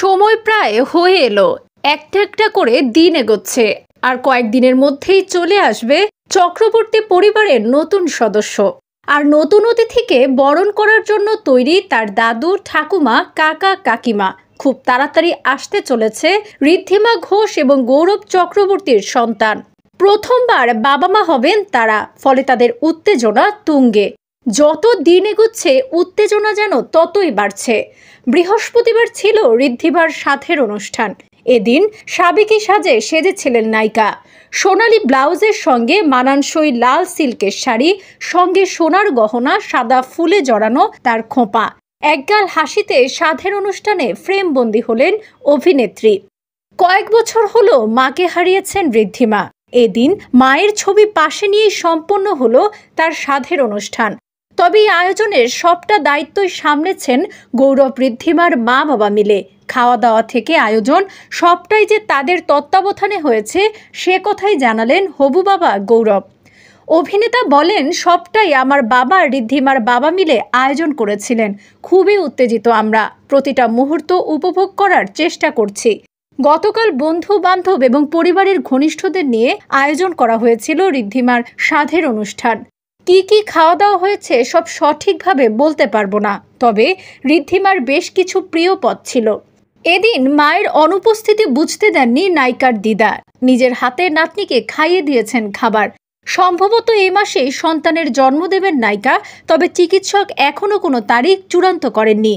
সময় প্রায় হয়ে এলো একটা একটা করে দিন এগোচ্ছে আর কয়েকদিনের মধ্যেই চলে আসবে চক্রবর্তী পরিবারের নতুন সদস্য আর নতুন অতিথিকে বরণ করার জন্য তৈরি তার দাদু ঠাকুমা কাকা কাকিমা খুব তাড়াতাড়ি আসতে চলেছে ঋদ্ধিমা ঘোষ এবং গৌরব চক্রবর্তীর সন্তান প্রথমবার বাবা মা হবেন তারা ফলে তাদের উত্তেজনা তুঙ্গে যত দিন এগুচ্ছে উত্তেজনা যেন ততই বাড়ছে বৃহস্পতিবার ছিল ঋদ্ধিবার সাথের অনুষ্ঠান এদিন সাবেকি সাজে সেজেছিলেন নায়িকা সোনালি ব্লাউজের সঙ্গে মানানসই লাল সিল্কের শাড়ি সঙ্গে সোনার গহনা সাদা ফুলে জড়ানো তার খোঁপা একগাল হাসিতে সাধের অনুষ্ঠানে ফ্রেমবন্দি হলেন অভিনেত্রী কয়েক বছর হল মাকে হারিয়েছেন ঋদ্ধিমা এদিন মায়ের ছবি পাশে নিয়ে সম্পন্ন হলো তার সাধের অনুষ্ঠান তবে এই আয়োজনের সবটা দায়িত্বই সামলেছেন গৌরব ঋদ্ধিমার মা বাবা মিলে খাওয়া দাওয়া থেকে আয়োজন সবটাই যে তাদের তত্ত্বাবধানে হয়েছে সে কথাই জানালেন হবু বাবা গৌরব অভিনেতা বলেন সবটাই আমার বাবা ঋদ্ধিমার বাবা মিলে আয়োজন করেছিলেন খুবই উত্তেজিত আমরা প্রতিটা মুহূর্ত উপভোগ করার চেষ্টা করছি গতকাল বন্ধু বান্ধব এবং পরিবারের ঘনিষ্ঠদের নিয়ে আয়োজন করা হয়েছিল ঋদ্ধিমার সাধের অনুষ্ঠান কি কি খাওয়া দাওয়া হয়েছে সব সঠিকভাবে বলতে পারবো না তবে ঋদ্ধিমার বেশ কিছু প্রিয় পদ ছিল এদিন মায়ের অনুপস্থিতি বুঝতে দেননি নায়িকার দিদা নিজের হাতে নাতনিকে খাইয়ে দিয়েছেন খাবার সম্ভবত এই মাসেই সন্তানের জন্ম দেবেন নায়িকা তবে চিকিৎসক এখনও কোনো তারিখ চূড়ান্ত করেননি